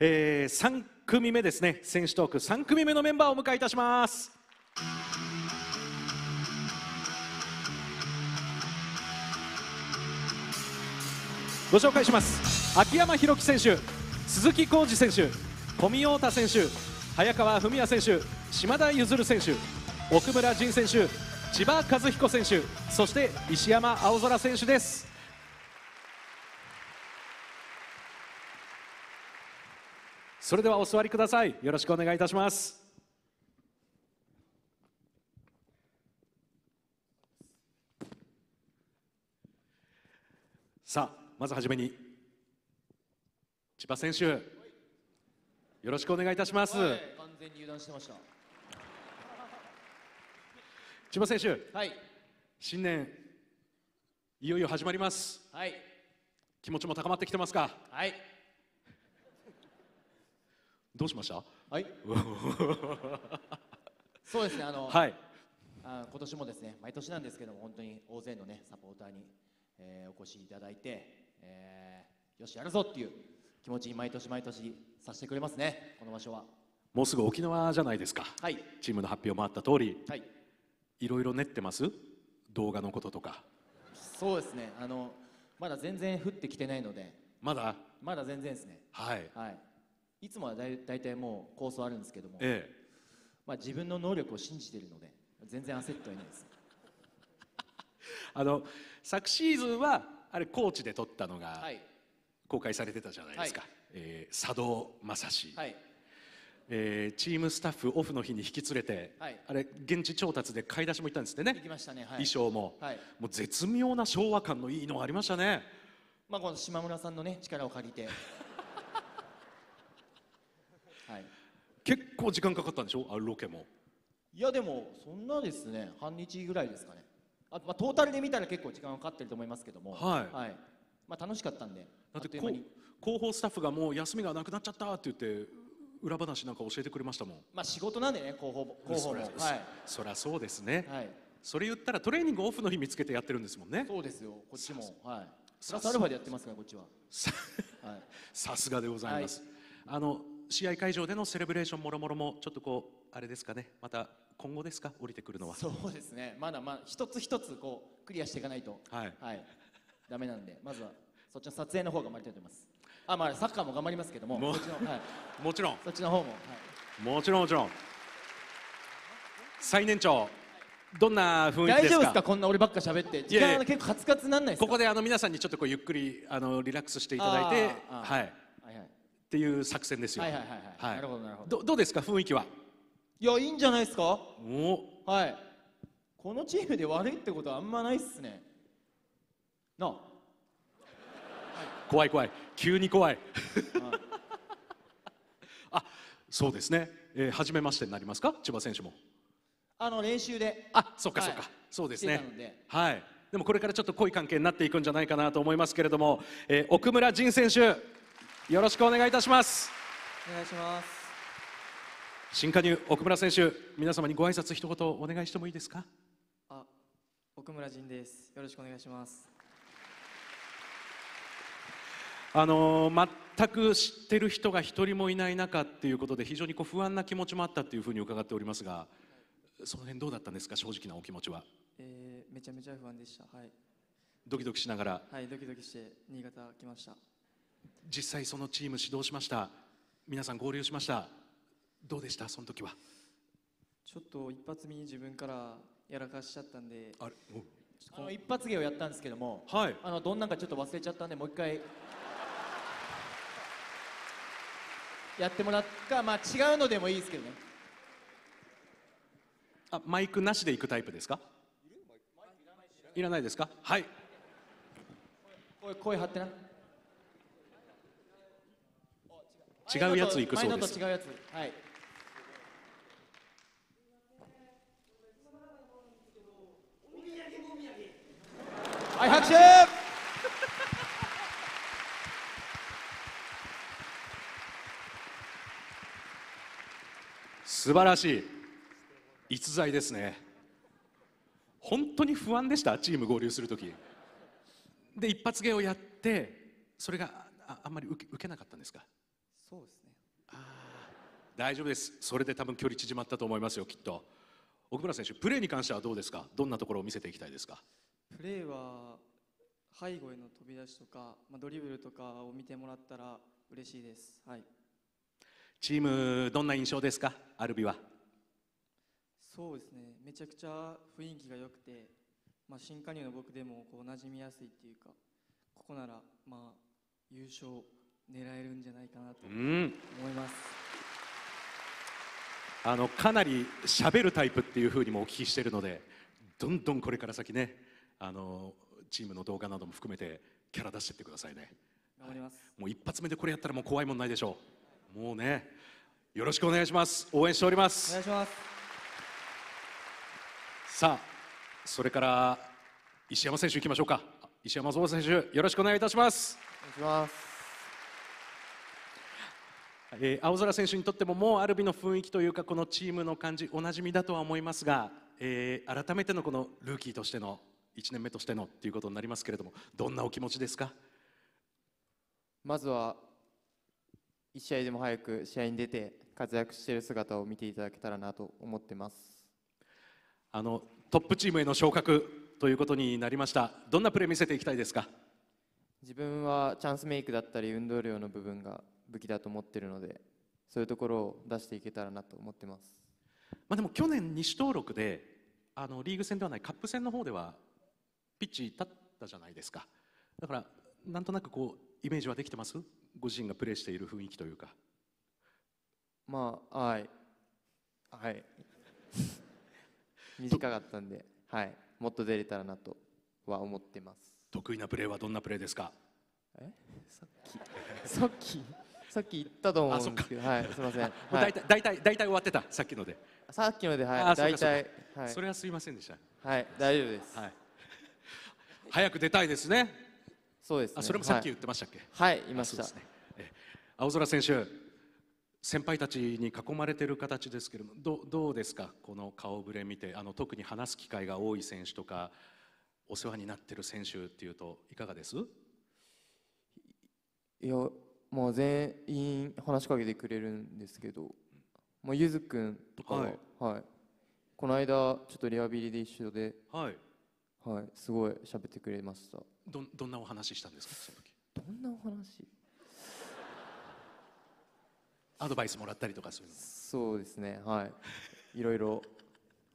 えー、3組目ですね選手トーク3組目のメンバーをお迎えいたします。ご紹介します秋山弘樹選手鈴木浩二選手富陽太選手早川文也選手島田譲選手奥村仁選手千葉和彦選手そして石山青空選手ですそれではお座りくださいよろしくお願いいたしますさあまずはじめに千葉選手よろしくお願いいたします、完全に油断してました千葉選手、はい、新年いよいよ始まります、はい、気持ちも高まってきてますかはいどうしましたはい そうですねあの、はい、あ今年もですね毎年なんですけども本当に大勢のねサポーターに、えー、お越しいただいて、えー、よしやるぞっていう気持ちに毎年毎年させてくれますねこの場所はもうすぐ沖縄じゃないですか、はい、チームの発表もあった通り、はい、いろいろ練ってます動画のこととかそうですねあのまだ全然降ってきてないのでまだまだ全然ですねはい、はい、いつもはだい大体もう構想あるんですけども、ええまあ、自分の能力を信じてるので全然焦ってはいないです あの昨シーズンはあれ高知で撮ったのがはい公開されてたじゃないですか、はえー佐藤正史、はいえーチームスタッフオフの日に引き連れて、はいあれ現地調達で買い出しも行ったんですってね、行きましたねはい衣装も、はいもう絶妙な昭和感のいいのありましたねまあこの島村さんのね力を借りて結構時間かかったんでしょあロケもいやでもそんなですね半日ぐらいですかねあ、まあ、トータルで見たら結構時間かかってると思いますけどもはい、はいまあ、楽しかったんでだってこ広報スタッフがもう休みがなくなっちゃったって言って裏話なんか教えてくれましたもんまあ仕事なんでね広報広報もはいそりゃそうですね、はい、それ言ったらトレーニングオフの日見つけてやってるんですもんねそうですよこっちもはいプラスアルファでやってますからこっちはさ,、はい、さすがでございます、はい、あの試合会場でのセレブレーションもろもろもちょっとこうあれですかねまた今後ですか降りてくるのはそうですねまだまあ一つ一つこうクリアしていかないとはい、はい、ダメなんでまずはそっちの撮影の方頑張りたいと思いますあまあサッカーも頑張りますけどももちろん、はい、もちろんそっちの方も、はい、もちろんもちろん最年長どんな雰囲気ですか大丈夫ですかこんな俺ばっか喋って時間結構カツカツなんないですかここであの皆さんにちょっとこうゆっくりあのリラックスしていただいてはいっていう作戦ですよ。はいはいはいはい。なるほどなるほど。どうですか雰囲気は？いやいいんじゃないですか。おはい。このチームで悪いってことはあんまないっすね。な怖い怖い。急に怖い。はい、あ、そうですね。えー、初めましてになりますか千葉選手も。あの練習で。あ、そっかそっか。はい、そうですね。はい。でもこれからちょっと濃い関係になっていくんじゃないかなと思いますけれども、えー、奥村仁選手。よろしくお願いいたしますお願いします新加入奥村選手皆様にご挨拶一言お願いしてもいいですかあ奥村仁ですよろしくお願いしますあのー、全く知ってる人が一人もいない中っていうことで非常にこう不安な気持ちもあったっていうふうに伺っておりますが、その辺どうだったんですか正直なお気持ちは、えー、めちゃめちゃ不安でしたはいドキドキしながらはいドキドキして新潟来ました実際そのチーム指導しました皆さん合流しましたどうでしたその時はちょっと一発見に自分からやらかしちゃったんであれこの一発芸をやったんですけども、はい、あのどんなんかちょっと忘れちゃったんでもう一回 やってもらっかまあ違うのでもいいですけどねあマイクなしでいくタイプですかいらないですかはい声声張ってな違うやつ行くそうです。違うやつ。はい。はい、拍手 素晴らしい逸材ですね本当に不安でしたチーム合流する時で一発芸をやってそれがああんまり受け受けなかったんですかそうですね大丈夫ですそれで多分距離縮まったと思いますよきっと奥村選手プレーに関してはどうですかどんなところを見せていきたいですかプレーは背後への飛び出しとか、まあ、ドリブルとかを見てもらったら嬉しいです、はい、チームどんな印象ですかアルビはそうですねめちゃくちゃ雰囲気が良くて、まあ、新加入の僕でもこう馴染みやすいっていうかここならまあ優勝狙えるんじゃないかなと思います。あのかなり喋るタイプっていうふうにもお聞きしているのでどんどんこれから先ねあのチームの動画なども含めてキャラ出していってくださいね頑張ります、はい、もう一発目でこれやったらもう怖いもんないでしょうもうねよろしくお願いします応援しておりますお願いしますさあそれから石山選手いきましょうか石山壮選手よろしくお願いいたしますお願いしますえー、青空選手にとってももうアルビの雰囲気というかこのチームの感じおなじみだとは思いますが、えー、改めてのこのルーキーとしての1年目としてのということになりますけれどもどんなお気持ちですかまずは1試合でも早く試合に出て活躍している姿を見ていただけたらなと思ってますあのトップチームへの昇格ということになりましたどんなプレー見せていきたいですか自分はチャンスメイクだったり運動量の部分が武器だと思ってるのでそういうところを出していけたらなと思ってます、まあ、でも去年西登録であのリーグ戦ではないカップ戦の方ではピッチ立ったじゃないですかだからなんとなくこうイメージはできてますご自身がプレーしている雰囲気というかまあはいはい 短かったんで、はい、もっと出れたらなとは思ってます得意なプレーはどんなプレーですかえさっき さっきさっき言ったと思うんですけど、はい、すみません。はい、たいい、だたい、だいたい終わってたさっきので。さっきのではい。大体はい。それはすみませんでした。はい、大丈夫です。はい。早く出たいですね。そうです、ね、あ、それもさっき言ってましたっけ。はい、はい、いました。ね、青空選手、先輩たちに囲まれてる形ですけれども、どどうですかこの顔ぶれ見て、あの特に話す機会が多い選手とか。お世話になってる選手っていうといかがですいやもう全員話しかけてくれるんですけど、まあ、ゆずくんとかは、はい、はい、この間ちょっとリハビリで一緒で、はい、はい、すごい喋ってくれましたどどんなお話したんですかその時どんなお話 アドバイスもらったりとかするのそうですねはいいろいろ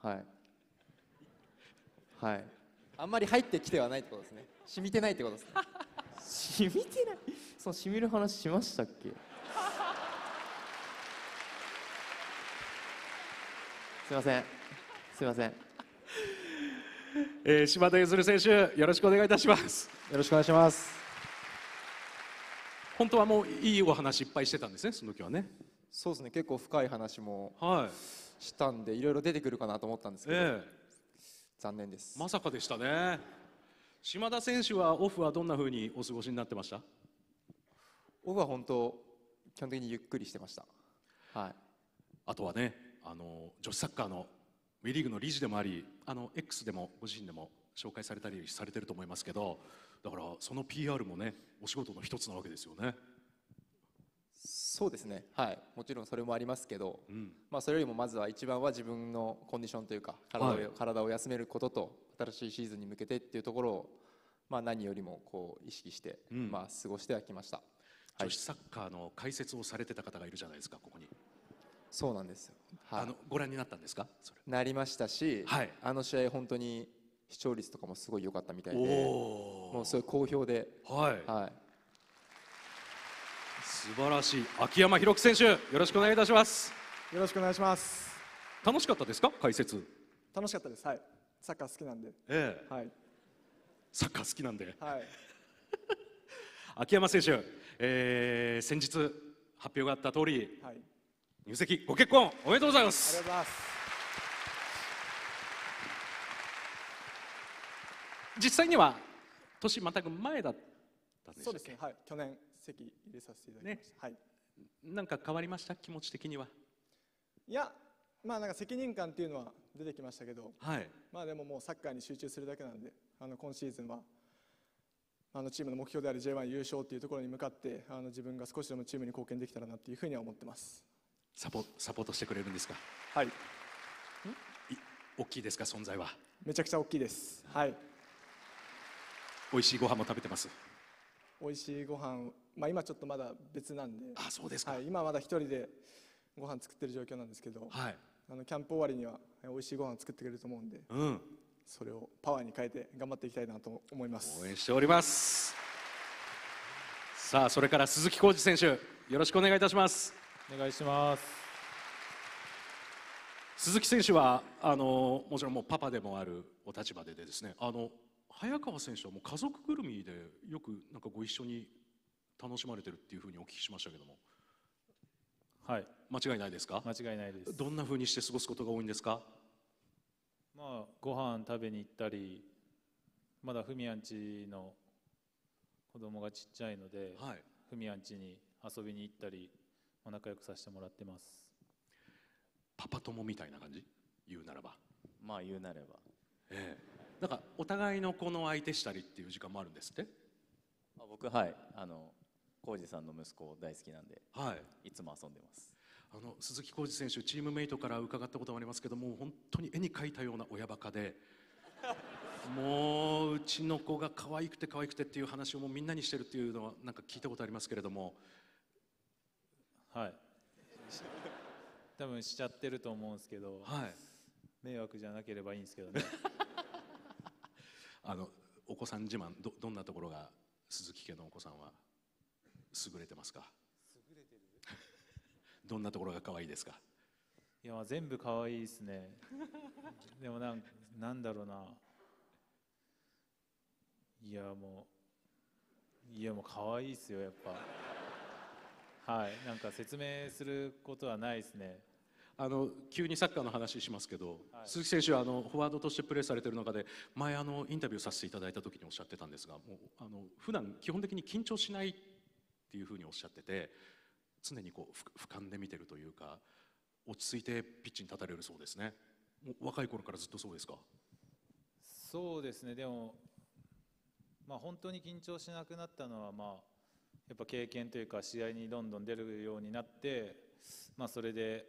はいはいあんまり入ってきてはないってことですね染みてないってことですねしみてないそうしみる話しましたっけすいませんすいませんえー、島田譲選手よろしくお願いいたしますよろしくお願いします本当はもういいお話いっぱいしてたんですねその時はねそうですね結構深い話もはいしたんで、い、いろいろ出てくるかなと思ったんですけど、えー、残念ですまさかでしたね島田選手はオフはどんなふうにお過ごしになってましたオフは本当基本的にゆっくりしてました、はい、あとはねあの女子サッカーの w リーグの理事でもありあの X でもご自身でも紹介されたりされてると思いますけどだからその PR もねお仕事の一つなわけですよね。そうですね、はい、もちろんそれもありますけど、うん、まあ、それよりもまずは一番は自分のコンディションというか体をはい、体を休めることと新しいシーズンに向けてっていうところをまあ、何よりもこう意識して、うん、まあ、過ごしてはきました、女子サッカーの解説をされてた方がいるじゃないですかここに。そうなんですよ、はい、あのご覧になったんですかなりましたし、はい、あの試合本当に視聴率とかもすごい良かったみたいでもうすごい好評で、はいはい、素晴らしい秋山博樹選手よろしくお願いいたしますよろしくお願いします楽しかったですか解説楽しかったですはいサッカー好きなんで、ええ、はいサッカー好きなんで、はい、秋山選手、えー、先日発表があった通り、はい、入籍ご結婚おめでとうございますありがとうございます実際には年またぐ前だったんですそうですね、はい、去年席入れさせていただきました、ね、はい、なんか変わりました気持ち的にはいやまあなんか責任感っていうのは出てきましたけど、はい、まあでももうサッカーに集中するだけなんであの今シーズンはあのチームの目標である J1 優勝というところに向かってあの自分が少しでもチームに貢献できたらなというふうには思ってますサポサポートしてくれるんですかはい大きいですか存在はめちゃくちゃ大きいですはい美味しいご飯も食べてます美味しいご飯まあ今ちょっとまだ別なんであそうですか、はい、今まだ一人でご飯作ってる状況なんですけど、はい、あのキャンプ終わりには美味しいご飯作ってくれると思うんで、うん、それをパワーに変えて頑張っていきたいなと思います応援しておりますさあそれから鈴木浩二選手よろしくお願いいたしますお願いします鈴木選手はあのもちろんもうパパでもあるお立場でですねあの早川選手はもう家族ぐるみでよくなんかご一緒に楽しまれてるっていうふうにお聞きしましたけどもはい間違いないですか間違いないですどんなふうにして過ごすことが多いんですかまあご飯食べに行ったりまだふみあんちの子供がちっちゃいので、はい、ふみあんちに遊びに行ったり、まあ、仲良くさせてもらってますパパ友みたいな感じ言うならばまあ言うなればええなんかお互いの子の相手したりっていう時間もあるんですってあ僕はいあの浩二さんの息子大好きなんで、はい、いつも遊んでますあの鈴木浩二選手チームメイトから伺ったこともありますけども本当に絵に描いたような親バカで もううちの子が可愛くて可愛くてっていう話をもうみんなにしてるっていうのはなんか聞いたことありますけれどもはい多分しちゃってると思うんですけど、はい、迷惑じゃなければいいんですけどね あのお子さん自慢どどんなところが鈴木家のお子さんは優れてますかどんなところが可愛いですかいや全部可愛いですね でもなんなんだろうないやもういやもう可愛いですよやっぱはいなんか説明することはないですねあの急にサッカーの話しますけど、はい、鈴木選手はあのフォワードとしてプレーされている中で前あのインタビューさせていただいた時におっしゃってたんですがもうあの普段基本的に緊張しないっていうふうにおっしゃってて常にこう俯瞰で見てるというか落ち着いてピッチに立たれるそうですね若い頃からずっとそうですかそうですねでも、まあ、本当に緊張しなくなったのは、まあ、やっぱ経験というか試合にどんどん出るようになって、まあ、それで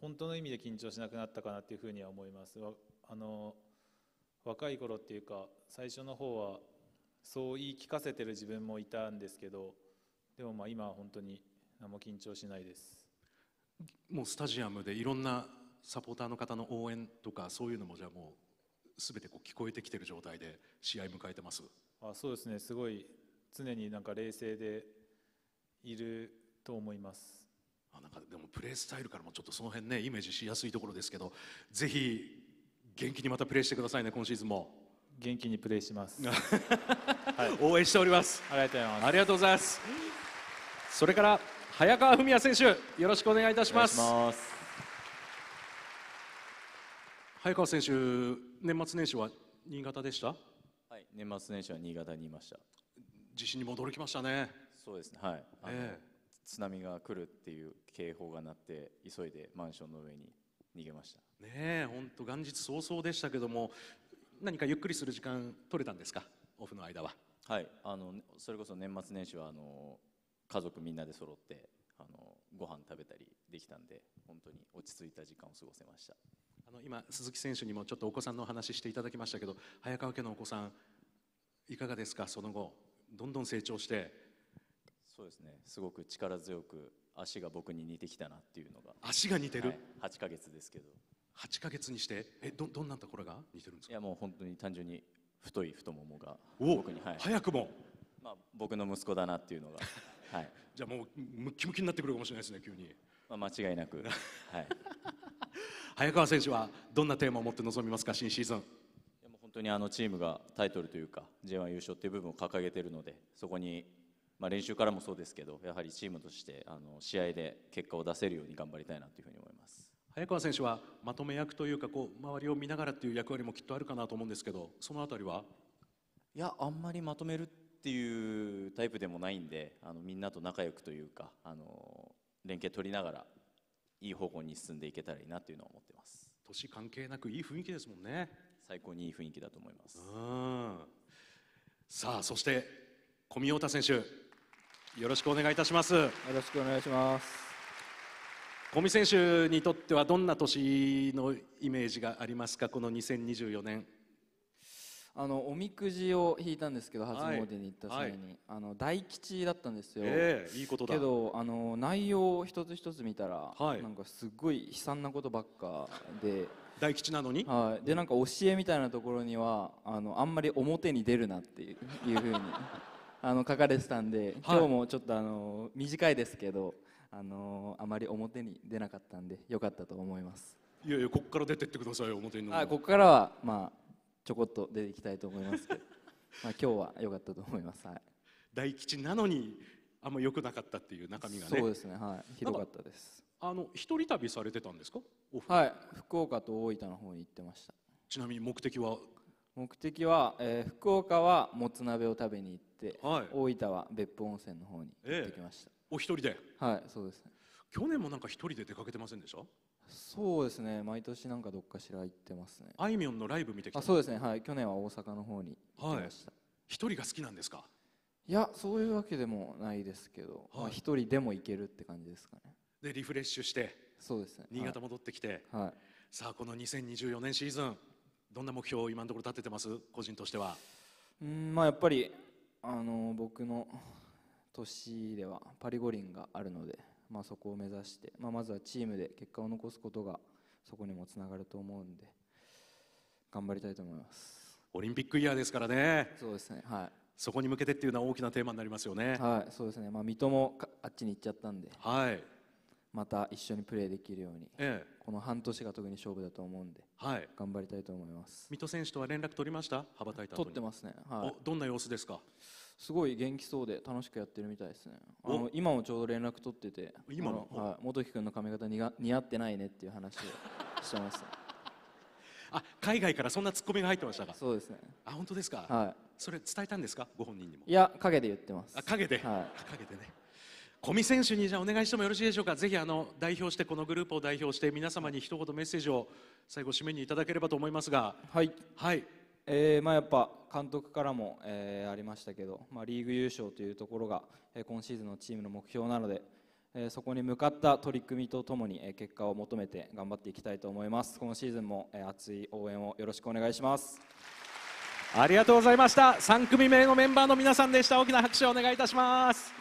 本当の意味で緊張しなくなったかなというふうには思います。あの若い頃っていうか最初の方はそう言い聞かせてる自分もいたんですけどでもまあ今は本当にあもま緊張しないですもうスタジアムでいろんなサポーターの方の応援とかそういうのもじゃあもうすべてこう聞こえてきてる状態で試合迎えてますあそうですねすごい常になんか冷静でいると思いますあなんかでもプレースタイルからもちょっとその辺ねイメージしやすいところですけどぜひ元気にまたプレーしてくださいね今シーズンも元気にプレーします、はい、応援しておりますありがとうございますありがとうございますそれから早川文哉選手よろしくお願いいたします早川選手年末年始は新潟でしたはい年末年始は新潟にいました地震にも驚きましたねそうですねはい、えー、津波が来るっていう警報が鳴って急いでマンションの上に逃げましたねえ本当元日早々でしたけども何かゆっくりする時間取れたんですかオフの間ははいあのそれこそ年末年始はあの家族みんなで揃ってあのご飯食べたりできたんで本当に落ち着いた時間を過ごせましたあの今鈴木選手にもちょっとお子さんのお話していただきましたけど早川家のお子さんいかがですかその後どんどん成長してそうですねすごく力強く足が僕に似てきたなっていうのが足が似てる、はい、8ヶ月ですけど8ヶ月にしてえどどんなところが似てるんですかいやもう本当に単純に太い太ももが僕に、はい、早くも、まあ、僕の息子だなっていうのがはい、じゃあもうムキムキになってくるかもしれないですね急に、まあ、間違いなく、はい、早川選手はどんなテーマを持って臨みますか新シーズン本当にあのチームがタイトルというか J1 優勝という部分を掲げているのでそこに、まあ、練習からもそうですけどやはりチームとしてあの試合で結果を出せるように頑張りたいなというふうに思います早川選手はまとめ役というかこう周りを見ながらという役割もきっとあるかなと思うんですけどその辺りはいやあんまりまとめるっていうタイプでもないんであのみんなと仲良くというかあの連携取りながらいい方向に進んでいけたらいいなというのは思ってます年関係なくいい雰囲気ですもんね最高にいい雰囲気だと思いますさあそして小見太田選手よろしくお願いいたしますよろしくお願いします小見選手にとってはどんな年のイメージがありますかこの2024年あのおみくじを引いたんですけど初詣に行った際に、はい、あの大吉だったんですよ、えー、いいことだけどあの内容を一つ一つ見たら、はい、なんかすごい悲惨なことばっかで大吉なのに、はい、でなんか教えみたいなところにはあのあんまり表に出るなっていうふうに あの書かれてたんで、今日もちょっとあの短いですけどあのあまり表に出なかったんでよかったと思いますいやいやここから出てってくださいよ表にあここからはまあちょこっと出ていきたいと思いますけど まあ今日は良かったと思います、はい、大吉なのにあんま良くなかったっていう中身がねそうですねはいひどかったですあの一人旅されてたんですかはい福岡と大分の方に行ってましたちなみに目的は目的は、えー、福岡はもつ鍋を食べに行って、はい、大分は別府温泉の方に行ってきました、えー、お一人ではいそうですね去年もなんか一人で出かけてませんでしたそうですね毎年なんかどっかしら行ってますねあいみょんのライブ見てきたあそうですねはい去年は大阪の方に行きました、はい、一人が好きなんですかいやそういうわけでもないですけど、はいまあ、一人でも行けるって感じですかねでリフレッシュしてそうですね新潟戻ってきて、はい、はい、さあこの2024年シーズンどんな目標を今のところ立ててます個人としてはうんまあやっぱりあの僕の年ではパリ五輪があるのでまあ、そこを目指して、まあ、まずはチームで結果を残すことがそこにもつながると思うんで頑張りたいと思いますオリンピックイヤーですからねそうですねはいそこに向けてっていうのは大きなテーマになりますよねはいそうですね、まあ、水戸もあっちに行っちゃったんで、はい、また一緒にプレーできるように、ええ、この半年が特に勝負だと思うんで、はい、頑張りたいと思います水戸選手とは連絡取りました羽ばたいた取ってますね、はい、おどんな様子ですかすごい元気そうで楽しくやってるみたいですねあの今もちょうど連絡取ってて今ものはい、元木君の髪型にが似合ってないねっていう話をしてます、ね、あ海外からそんなツッコミが入ってましたかそうですねあ本当ですか、はいそれ伝えたんですかご本人にもいや陰で言ってますあ陰で、はいあ陰でね小見選手にじゃあお願いしてもよろしいでしょうかぜひあの代表してこのグループを代表して皆様に一言メッセージを最後締めにいただければと思いますがはいはいえー、まあ、やっぱ監督からも、えー、ありましたけど、まあ、リーグ優勝というところが、えー、今シーズンのチームの目標なので、えそこに向かった取り組みとともに、え結果を求めて頑張っていきたいと思います今シーズンも、え熱い応援をよろしくお願いしますありがとうございました3組目のメンバーの皆さんでした大きな拍手をお願いいたします